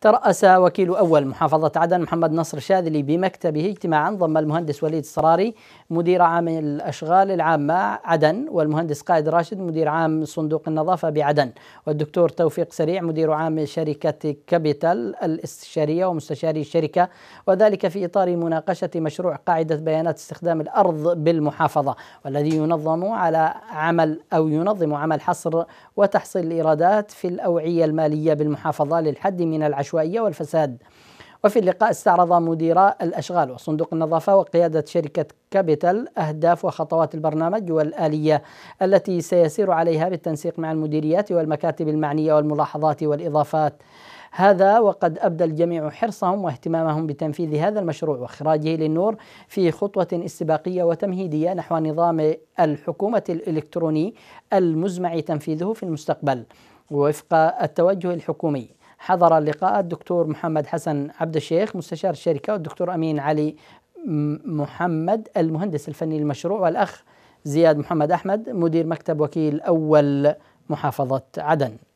ترأس وكيل أول محافظة عدن محمد نصر شاذلي بمكتبه اجتماعا ضم المهندس وليد الصراري مدير عام الأشغال العامة عدن والمهندس قائد راشد مدير عام صندوق النظافة بعدن والدكتور توفيق سريع مدير عام شركة كابيتال الاستشارية ومستشاري الشركة وذلك في إطار مناقشة مشروع قاعدة بيانات استخدام الأرض بالمحافظة والذي ينظم على عمل أو ينظم عمل حصر وتحصيل الإيرادات في الأوعية المالية بالمحافظة للحد من العشر العشوائية والفساد وفي اللقاء استعرض مديرا الأشغال وصندوق النظافة وقيادة شركة كابيتال أهداف وخطوات البرنامج والآلية التي سيسير عليها بالتنسيق مع المديريات والمكاتب المعنية والملاحظات والإضافات هذا وقد أبدى الجميع حرصهم واهتمامهم بتنفيذ هذا المشروع وإخراجه للنور في خطوة استباقية وتمهيدية نحو نظام الحكومة الإلكتروني المزمع تنفيذه في المستقبل وفق التوجه الحكومي حضر اللقاء الدكتور محمد حسن عبد الشيخ مستشار الشركة والدكتور أمين علي محمد المهندس الفني للمشروع والأخ زياد محمد أحمد مدير مكتب وكيل أول محافظة عدن